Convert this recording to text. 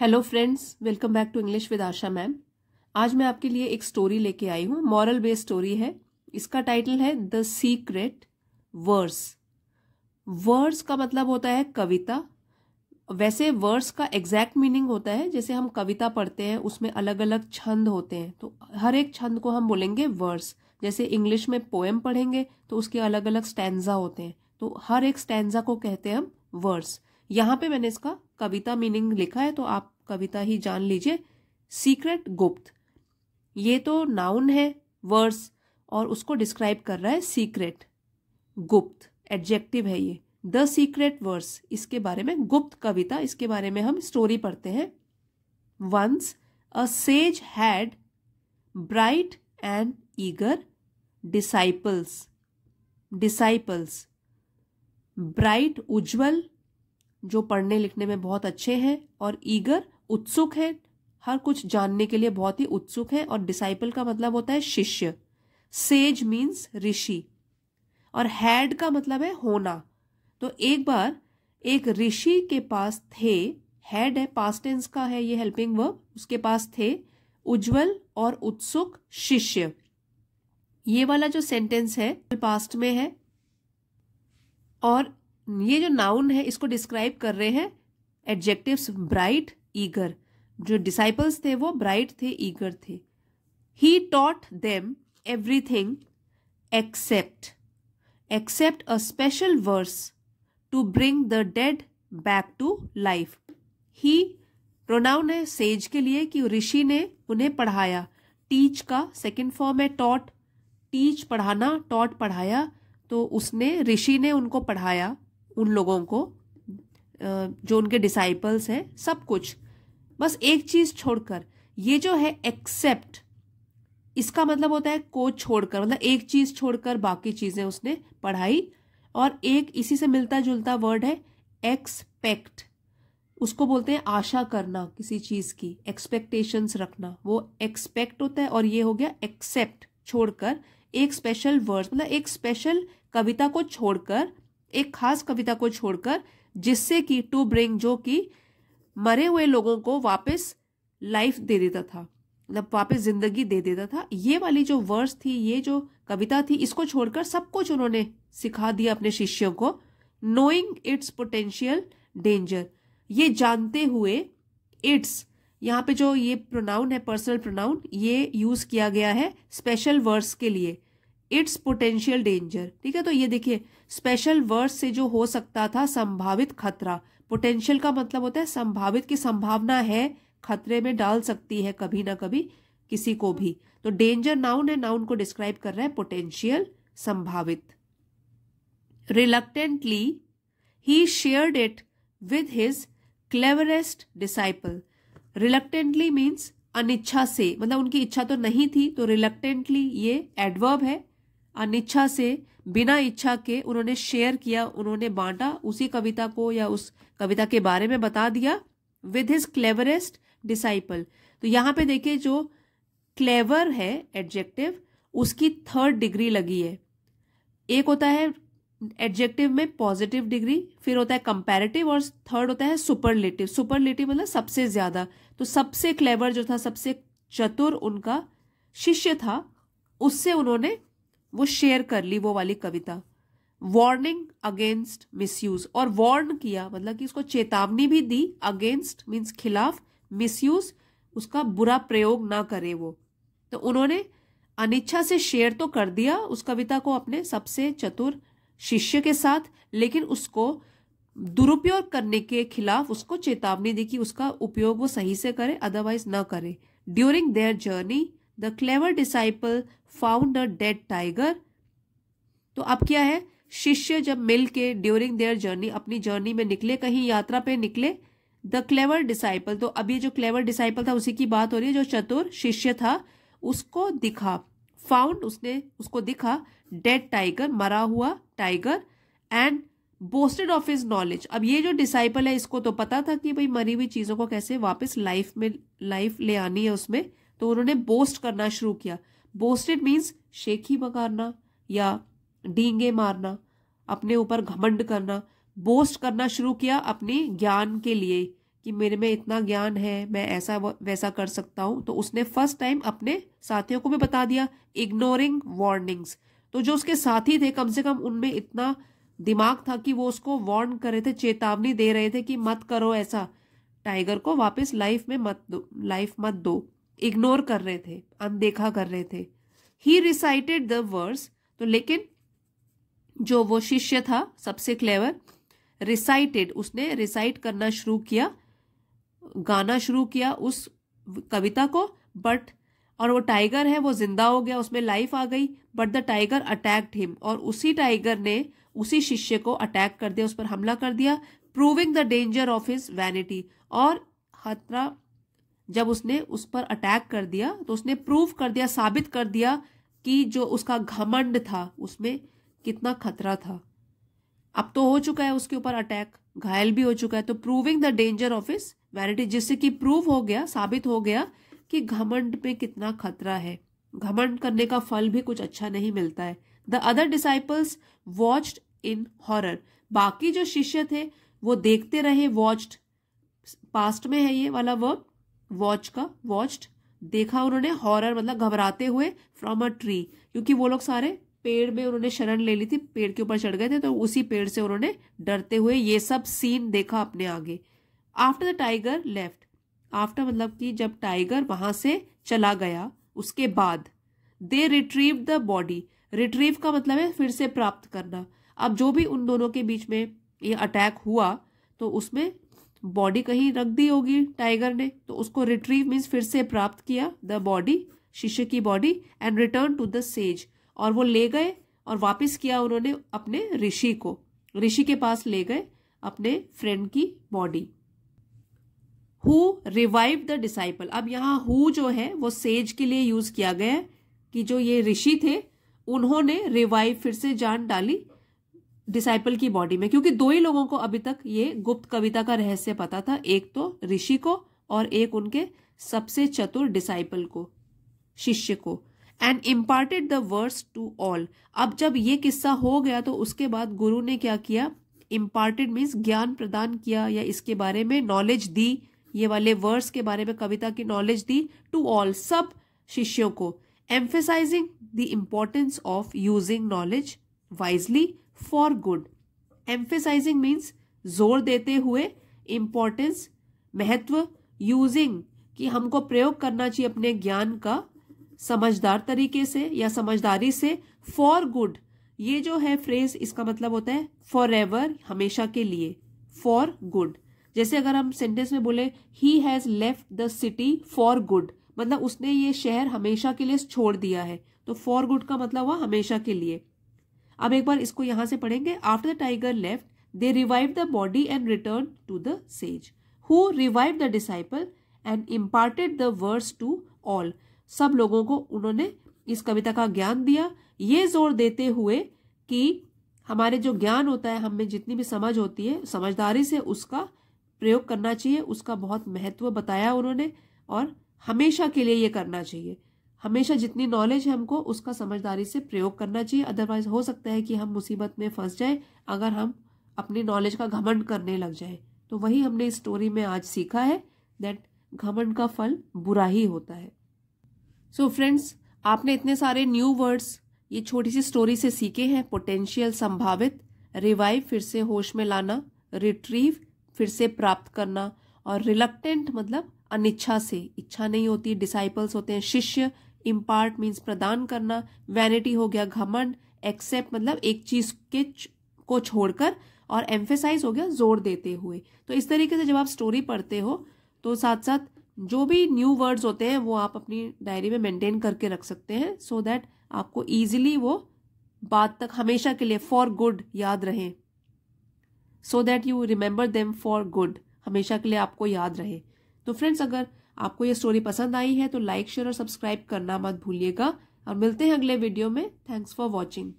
hello friends welcome back to English with Asha ma'am आज मैं आपके लिए एक स्टोरी लेके आई हूँ मॉरल बेस्ड स्टोरी है इसका टाइटल है द सीक्रेट वर्स वर्स का मतलब होता है कविता वैसे वर्स का एग्जैक्ट मीनिंग होता है जैसे हम कविता पढ़ते हैं उसमें अलग अलग छंद होते हैं तो हर एक छंद को हम बोलेंगे वर्स जैसे इंग्लिश में पोएम पढ़ेंगे तो उसके अलग अलग स्टैंडा होते हैं तो हर एक स्टैंडा को कहते हैं हम वर्स यहाँ पे मैंने इसका कविता मीनिंग लिखा है तो आप कविता ही जान लीजिए सीक्रेट गुप्त ये तो नाउन है वर्स और उसको डिस्क्राइब कर रहा है सीक्रेट गुप्त एडजेक्टिव है ये द सीक्रेट वर्स इसके बारे में गुप्त कविता इसके बारे में हम स्टोरी पढ़ते हैं once a sage had bright and eager disciples disciples bright उज्जवल जो पढ़ने लिखने में बहुत अच्छे हैं और ईगर उत्सुक हैं हर कुछ जानने के लिए बहुत ही उत्सुक हैं और डिसाइपल का मतलब होता है शिष्य सेज मीन्स ऋषि और हैड का मतलब है होना तो एक बार एक ऋषि के पास थे हैड है पास टेंस का है ये हेल्पिंग वर्ब उसके पास थे उज्जवल और उत्सुक शिष्य ये वाला जो सेंटेंस है पास्ट में है और ये जो नाउन है इसको डिस्क्राइब कर रहे हैं एडजेक्टिव्स ब्राइट ईगर जो डिसाइपल्स थे वो ब्राइट थे ईगर थे he taught them everything except except a special verse to bring the dead back to life he pronoun है सेज के लिए कि ऋषि ने उन्हें पढ़ाया टीच का सेकेंड फॉर्म है टॉट टीच पढ़ाना टॉट पढ़ाया तो उसने ऋषि ने उनको पढ़ाया उन लोगों को जो उनके डिसाइपल्स हैं सब कुछ बस एक चीज़ छोड़कर ये जो है एक्सेप्ट इसका मतलब होता है को छोड़कर मतलब एक चीज़ छोड़कर बाकी चीज़ें उसने पढ़ाई और एक इसी से मिलता जुलता वर्ड है एक्सपेक्ट उसको बोलते हैं आशा करना किसी चीज़ की एक्सपेक्टेशंस रखना वो एक्सपेक्ट होता है और ये हो गया एक्सेप्ट छोड़कर एक स्पेशल वर्ड मतलब एक स्पेशल कविता को छोड़कर एक खास कविता को छोड़कर जिससे कि टू ब्रिंग जो कि मरे हुए लोगों को वापस लाइफ दे देता था मतलब वापस जिंदगी दे देता था ये वाली जो वर्स थी ये जो कविता थी इसको छोड़कर सब कुछ उन्होंने सिखा दिया अपने शिष्यों को नोइंग इट्स पोटेंशियल डेंजर ये जानते हुए इट्स यहाँ पे जो ये प्रोनाउन है पर्सनल प्रोनाउन ये यूज किया गया है स्पेशल वर्ड्स के लिए इट्स पोटेंशियल डेंजर ठीक है तो ये देखिए स्पेशल वर्ड से जो हो सकता था संभावित खतरा पोटेंशियल का मतलब होता है संभावित की संभावना है खतरे में डाल सकती है कभी ना कभी किसी को भी तो डेंजर नाउन है नाउन को डिस्क्राइब कर रहा है पोटेंशियल संभावित reluctantly he shared it with his cleverest disciple reluctantly means अनिच्छा से मतलब उनकी इच्छा तो नहीं थी तो रिलक्टेंटली ये एडवर्ब है अनिच्छा से बिना इच्छा के उन्होंने शेयर किया उन्होंने बांटा उसी कविता को या उस कविता के बारे में बता दिया विद हिज क्लेवरेस्ट डिसाइपल तो यहाँ पे देखिए जो क्लेवर है एडजेक्टिव उसकी थर्ड डिग्री लगी है एक होता है एडजेक्टिव में पॉजिटिव डिग्री फिर होता है कंपैरेटिव और थर्ड होता है सुपरलेटिव सुपरलेटिव मतलब सबसे ज्यादा तो सबसे क्लेवर जो था सबसे चतुर उनका शिष्य था उससे उन्होंने वो शेयर कर ली वो वाली कविता वार्निंग अगेंस्ट मिसयूज और वार्न किया मतलब कि उसको चेतावनी भी दी अगेंस्ट मीन्स खिलाफ मिस यूज उसका बुरा प्रयोग ना करे वो तो उन्होंने अनिच्छा से शेयर तो कर दिया उस कविता को अपने सबसे चतुर शिष्य के साथ लेकिन उसको दुरुपयोग करने के खिलाफ उसको चेतावनी दी कि उसका उपयोग वो सही से करे अदरवाइज ना करे during their journey the clever disciple found a dead tiger तो अब क्या है शिष्य जब मिल के ड्यूरिंग देयर जर्नी अपनी जर्नी में निकले कहीं यात्रा पे निकले द क्लेवर डिसाइपल तो अब ये जो क्लेवर डिसाइपल था उसी की बात हो रही है जो चतुर शिष्य था उसको दिखा फाउंड उसने उसको दिखा डेड टाइगर मरा हुआ tiger and boasted of his knowledge अब ये जो डिसाइपल है इसको तो पता था कि भाई मरी हुई चीज़ों को कैसे वापस लाइफ में लाइफ ले आनी है उसमें तो उन्होंने बोस्ट करना शुरू किया बोस्टेड मीन्स शेखी पकारना या डींगे मारना अपने ऊपर घमंड करना बोस्ट करना शुरू किया अपने ज्ञान के लिए कि मेरे में इतना ज्ञान है मैं ऐसा वैसा कर सकता हूं तो उसने फर्स्ट टाइम अपने साथियों को भी बता दिया इग्नोरिंग वार्निंग्स तो जो उसके साथी थे कम से कम उनमें इतना दिमाग था कि वो उसको वार्न कर रहे थे चेतावनी दे रहे थे कि मत करो ऐसा टाइगर को वापस लाइफ में मत दो लाइफ मत दो इग्नोर कर रहे थे अनदेखा कर रहे थे ही रिसाइटेड द वर्स तो लेकिन जो वो शिष्य था सबसे क्लेवर रिसाइटेड उसने रिसाइट करना शुरू किया गाना शुरू किया उस कविता को बट और वो टाइगर है वो जिंदा हो गया उसमें लाइफ आ गई but the tiger attacked him और उसी टाइगर ने उसी शिष्य को अटैक कर दिया उस पर हमला कर दिया proving the danger of his vanity और खतरा जब उसने उस पर अटैक कर दिया तो उसने प्रूव कर दिया साबित कर दिया कि जो उसका घमंड था उसमें कितना खतरा था अब तो हो चुका है उसके ऊपर अटैक घायल भी हो चुका है तो proving the danger of his variety जिससे कि प्रूव हो गया साबित हो गया कि घमंड पे कितना खतरा है घमंड करने का फल भी कुछ अच्छा नहीं मिलता है the other disciples watched in horror बाकी जो शिष्य थे वो देखते रहे वॉच्ड पास्ट में है ये वाला वर्ड वॉच का वॉच्ड देखा उन्होंने हॉरर मतलब घबराते हुए फ्रॉम अ ट्री क्योंकि वो लोग सारे पेड़ में उन्होंने शरण ले ली थी पेड़ के ऊपर चढ़ गए थे तो उसी पेड़ से उन्होंने डरते हुए ये सब सीन देखा अपने आगे after the tiger left after मतलब कि जब टाइगर वहां से चला गया उसके बाद they retrieve the body retrieve का मतलब है फिर से प्राप्त करना अब जो भी उन दोनों के बीच में ये अटैक हुआ तो उसमें बॉडी कहीं रख दी होगी टाइगर ने तो उसको रिट्रीव मीन्स फिर से प्राप्त किया द बॉडी शिष्य की body and return to the sage और वो ले गए और वापस किया उन्होंने अपने ऋषि को ऋषि के पास ले गए अपने फ्रेंड की body who revive the disciple अब यहाँ हु जो है वो सेज के लिए यूज किया गया है कि जो ये ऋषि थे उन्होंने रिवाइव फिर से जान डाली डिसाइपल की बॉडी में क्योंकि दो ही लोगों को अभी तक ये गुप्त कविता का रहस्य पता था एक तो ऋषि को और एक उनके सबसे चतुर डिसाइपल को शिष्य को and imparted the words to all अब जब ये किस्सा हो गया तो उसके बाद गुरु ने क्या किया इम्पार्टेड मीन्स ज्ञान प्रदान किया या इसके बारे में नॉलेज दी ये वाले वर्ड्स के बारे में कविता की नॉलेज दी टू ऑल सब शिष्यों को emphasising the importance of using knowledge wisely for good emphasising means जोर देते हुए इम्पोर्टेंस महत्व यूजिंग कि हमको प्रयोग करना चाहिए अपने ज्ञान का समझदार तरीके से या समझदारी से फॉर गुड ये जो है फ्रेज इसका मतलब होता है फॉर एवर हमेशा के लिए फॉर गुड जैसे अगर हम सेंटेंस में बोले he has left the city for good मतलब उसने ये शहर हमेशा के लिए छोड़ दिया है तो फॉर गुड का मतलब हुआ हमेशा के लिए अब एक बार इसको यहां से पढ़ेंगे after the tiger left they revive the body and return to the sage who revive the disciple and imparted the words to all सब लोगों को उन्होंने इस कविता का ज्ञान दिया ये जोर देते हुए कि हमारे जो ज्ञान होता है हमें जितनी भी समझ होती है समझदारी से उसका प्रयोग करना चाहिए उसका बहुत महत्व बताया उन्होंने और हमेशा के लिए ये करना चाहिए हमेशा जितनी नॉलेज है हमको उसका समझदारी से प्रयोग करना चाहिए अदरवाइज हो सकता है कि हम मुसीबत में फंस जाए अगर हम अपनी नॉलेज का घमंड करने लग जाए तो वही हमने इस स्टोरी में आज सीखा है दैट घमंड का फल बुरा ही होता है सो so फ्रेंड्स आपने इतने सारे न्यू वर्ड्स ये छोटी सी स्टोरी से सीखे हैं पोटेंशियल संभावित रिवाइव फिर से होश में लाना रिट्रीव फिर से प्राप्त करना और रिलक्टेंट मतलब अनिच्छा से इच्छा नहीं होती डिसाइपल्स होते हैं शिष्य इम्पार्ट मीन्स प्रदान करना वैनिटी हो गया घमंड एक्सेप्ट मतलब एक चीज के को छोड़कर और एम्फेसाइज हो गया जोर देते हुए तो इस तरीके से जब आप स्टोरी पढ़ते हो तो साथ साथ जो भी न्यू वर्ड्स होते हैं वो आप अपनी डायरी में मेंटेन करके रख सकते हैं सो so दैट आपको इजीली वो बात तक हमेशा के लिए फॉर गुड याद रहे so that you remember them for good हमेशा के लिए आपको याद रहे तो फ्रेंड्स अगर आपको ये स्टोरी पसंद आई है तो लाइक शेयर और सब्सक्राइब करना मत भूलिएगा और मिलते हैं अगले वीडियो में थैंक्स फॉर वॉचिंग